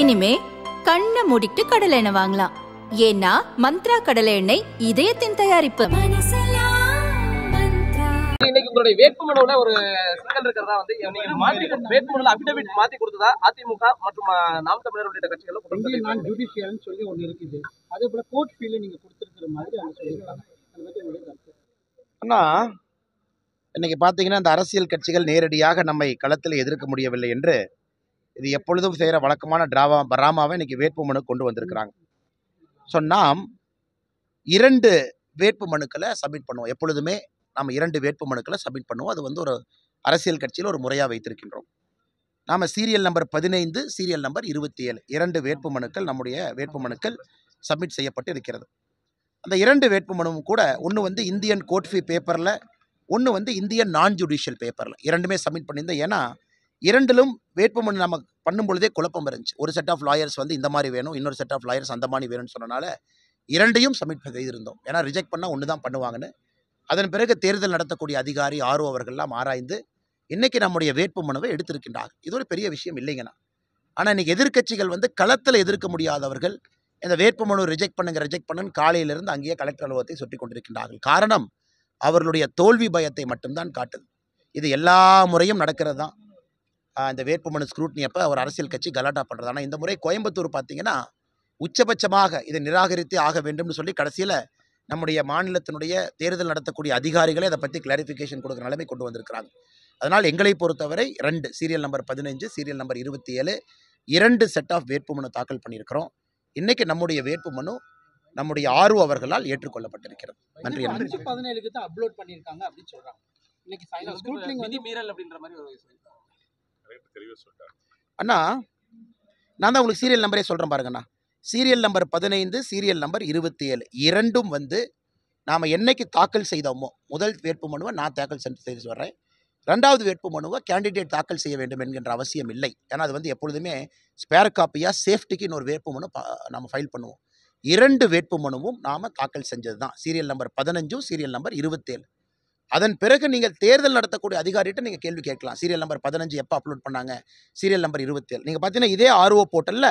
இனிமே கண்ணை மூடிட்டு கடலை எண்ணெய் வாங்கலாம் ஏன்னா மந்த்ரா கடலை எண்ணெய் இதயத்தின் தயாரிப்பு இன்னைக்கு ஒரு மாற்றி கொடுத்ததா அதிமுக அண்ணா பார்த்தீங்கன்னா அரசியல் கட்சிகள் நேரடியாக நம்மை களத்தில் எதிர்க்க முடியவில்லை என்று இது எப்பொழுதும் செய்கிற வழக்கமான டிராவா டிராமாவை இன்றைக்கி வேட்புமனு கொண்டு வந்திருக்கிறாங்க ஸோ நாம் இரண்டு வேட்பு மனுக்களை சப்மிட் பண்ணுவோம் எப்பொழுதுமே நாம் இரண்டு வேட்பு மனுக்களை சப்மிட் பண்ணுவோம் அது வந்து ஒரு அரசியல் கட்சியில் ஒரு முறையாக வைத்திருக்கின்றோம் நாம் சீரியல் நம்பர் பதினைந்து சீரியல் நம்பர் இருபத்தி ஏழு இரண்டு வேட்பு மனுக்கள் நம்முடைய வேட்பு மனுக்கள் சப்மிட் செய்யப்பட்டு இருக்கிறது அந்த இரண்டு வேட்பு மனுவும் கூட ஒன்று வந்து இந்தியன் கோட்ஃபி பேப்பரில் ஒன்று வந்து இந்தியன் நான் ஜுடிஷியல் பேப்பரில் இரண்டுமே சப்மிட் பண்ணியிருந்தேன் ஏன்னா இரண்டிலும் வேட்புமனு நம்ம பண்ணும் பொழுதே குழப்பம் இருந்துச்சு ஒரு செட் ஆஃப் லாயர்ஸ் வந்து இந்த மாதிரி வேணும் இன்னொரு செட் ஆஃப் லாயர்ஸ் அந்த மாதிரி வேணும்னு சொன்னனால இரண்டையும் சப்மிட் செய்திருந்தோம் ஏன்னா ரிஜெக்ட் பண்ணால் ஒன்று தான் பண்ணுவாங்கன்னு அதன் பிறகு தேர்தல் நடத்தக்கூடிய அதிகாரி ஆர்வ அவர்கள்லாம் ஆராய்ந்து இன்றைக்கி நம்முடைய வேட்பு மனுவை எடுத்திருக்கின்றார் இது ஒரு பெரிய விஷயம் இல்லைங்கண்ணா ஆனால் இன்றைக்கி எதிர்கட்சிகள் வந்து களத்தில் எதிர்க்க முடியாதவர்கள் இந்த வேட்பு மனு ரிஜெக்ட் பண்ணுங்க ரிஜெக்ட் பண்ணுன்னு காலையிலிருந்து அங்கேயே கலெக்டர் அலுவலகத்தை சுட்டி கொண்டிருக்கின்றார்கள் காரணம் அவர்களுடைய தோல்வி பயத்தை மட்டும்தான் காட்டுது இது எல்லா முறையும் நடக்கிறது தான் இந்த வேட்புமனு ஸ்க்ரூட்னி அப்போ அவர் அரசியல் கட்சி கலாட்டா பண்ணுறது ஆனால் இந்த முறை கோயம்புத்தூர் பார்த்தீங்கன்னா உச்சபட்சமாக இதை நிராகரித்து ஆக வேண்டும்னு சொல்லி கடைசியில் நம்முடைய மாநிலத்தினுடைய தேர்தல் நடத்தக்கூடிய அதிகாரிகளை அதை பற்றி கிளாரிஃபிகேஷன் கொடுக்குற நிலைமை கொண்டு வந்திருக்கிறாங்க அதனால் எங்களை பொறுத்தவரை ரெண்டு சீரியல் நம்பர் பதினஞ்சு சீரியல் நம்பர் இருபத்தி ஏழு இரண்டு செட் ஆஃப் வேட்புமனு தாக்கல் பண்ணியிருக்கிறோம் இன்றைக்கி நம்முடைய வேட்புமனு நம்முடைய ஆர்வ அவர்களால் ஏற்றுக்கொள்ளப்பட்டிருக்கிறது நன்றி தான் அப்லோட் பண்ணியிருக்காங்க அப்படின்னு சொல்கிறாங்க இன்னைக்கு மீறல் அப்படின்ற மாதிரி அண்ணா நான் தான் உங்களுக்கு சீரியல் நம்பரே சொல்கிறேன் பாருங்கண்ணா சீரியல் நம்பர் பதினைந்து சீரியல் நம்பர் இருபத்தி ஏழு இரண்டும் வந்து நாம் என்னைக்கு தாக்கல் செய்தோமோ முதல் வேட்பு மனுவை நான் தாக்கல் செய்து வர்றேன் ரெண்டாவது வேட்பு மனுவை கேண்டிடேட் தாக்கல் செய்ய வேண்டும் என்கின்ற அவசியம் இல்லை ஏன்னா அது வந்து எப்பொழுதுமே ஸ்பேர் காப்பியாக சேஃப்டிக்கு இன்னொரு வேட்பு மனு நம்ம ஃபைல் பண்ணுவோம் இரண்டு வேட்பு மனுவும் நாம் தாக்கல் செஞ்சது தான் சீரியல் நம்பர் பதினஞ்சும் சீரியல் நம்பர் இருபத்தேழு அதன் பிறகு நீங்கள் தேர்தல் நடத்தக்கூடிய அதிகாரிகிட்ட நீங்கள் கேள்வி கேட்கலாம் சீரியல் நம்பர் பதினஞ்சு எப்போ அப்லோட் பண்ணாங்க சீரியல் நம்பர் இருபத்தேழு நீங்கள் பார்த்தீங்கன்னா இதே ஆர்ஓ போர்ட்டலில்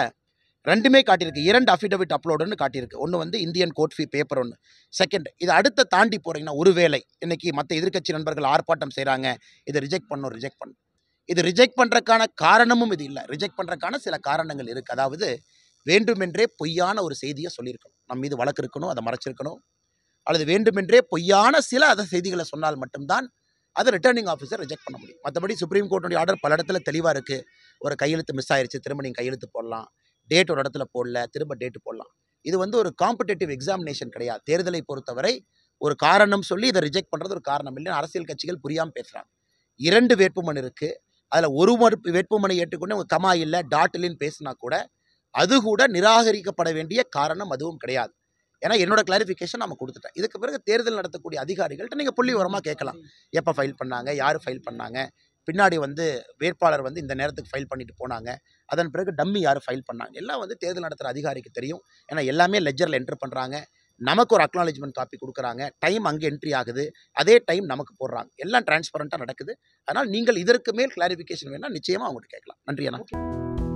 ரெண்டுமே காட்டியிருக்கு இரண்டு அஃபிடவிட் அப்லோடுன்னு காட்டியிருக்கு ஒன்று வந்து இந்தியன் கோர்ட் ஃபீ பேப்பர் ஒன்று செகண்ட் இது அடுத்த தாண்டி போகிறீங்கன்னா ஒருவேளை இன்றைக்கி மற்ற எதிர்கட்சி நண்பர்கள் ஆர்ப்பாட்டம் செய்கிறாங்க இதை ரிஜெக்ட் பண்ணணும் ரிஜெக்ட் பண்ணணும் இது ரிஜெக்ட் பண்ணுறக்கான காரணமும் இது இல்லை ரிஜெக்ட் பண்ணுறக்கான சில காரணங்கள் இருக்குது அதாவது வேண்டுமென்றே பொய்யான ஒரு செய்தியை சொல்லியிருக்கணும் நம்ம மீது வழக்கு இருக்கணும் அதை மறைச்சிருக்கணும் அல்லது வேண்டுமென்றே பொய்யான சில அதை செய்திகளை சொன்னால் மட்டும்தான் அதை ரிட்டர்னிங் ஆஃபீஸர் ரிஜெக்ட் பண்ண முடியும் மற்றபடி சுப்ரீம் கோர்ட்டுடைய ஆர்டர் பல இடத்துல தெளிவாக இருக்குது ஒரு கையெழுத்து மிஸ் ஆயிடுச்சு திரும்ப நீங்கள் கையெழுத்து போடலாம் டேட் ஒரு இடத்துல போடல திரும்ப டேட்டு போடலாம் இது வந்து ஒரு காம்படேட்டிவ் எக்ஸாமினேஷன் கிடையாது தேர்தலை பொறுத்தவரை ஒரு காரணம் சொல்லி இதை ரிஜெக்ட் பண்ணுறது ஒரு காரணம் இல்லைன்னு அரசியல் கட்சிகள் புரியாமல் பேசுகிறாங்க இரண்டு வேட்புமனு இருக்குது அதில் ஒரு மறுப்பு வேட்புமனை ஏற்றுக்கொண்டு கமா இல்லை டாட் இல்லைன்னு பேசினா கூட அது கூட நிராகரிக்கப்பட வேண்டிய காரணம் அதுவும் கிடையாது ஏன்னா என்னோட கிளாரிஃபிகேஷன் நம்ம கொடுத்துட்டேன் இதுக்கு பிறகு தேர்தல் நடத்தக்கூடிய அதிகாரிகள்ட்ட நீங்கள் புள்ளி உரமாக கேட்கலாம் எப்போ ஃபைல் பண்ணாங்க யார் ஃபைல் பண்ணாங்க பின்னாடி வந்து வேட்பாளர் வந்து இந்த நேரத்துக்கு ஃபைல் பண்ணிட்டு போனாங்க அதன் பிறகு டம்மி யார் ஃபைல் பண்ணாங்க எல்லாம் வந்து தேர்தல் நடத்துகிற அதிகாரிக்கு தெரியும் ஏன்னா எல்லாமே லெஜரில் என்ட்ரு பண்ணுறாங்க நமக்கு ஒரு அக்னாலேஜ்மெண்ட் காப்பி கொடுக்குறாங்க டைம் அங்கே என்ட்ரி ஆகுது அதே டைம் நமக்கு போடுறாங்க எல்லாம் டிரான்ஸ்பரண்ட்டாக நடக்குது அதனால் நீங்கள் இதற்கு மேல் கிளாரிஃபிகேஷன் வேணால் நிச்சயமாக அவங்கள்ட்ட கேட்கலாம் நன்றி அண்ணா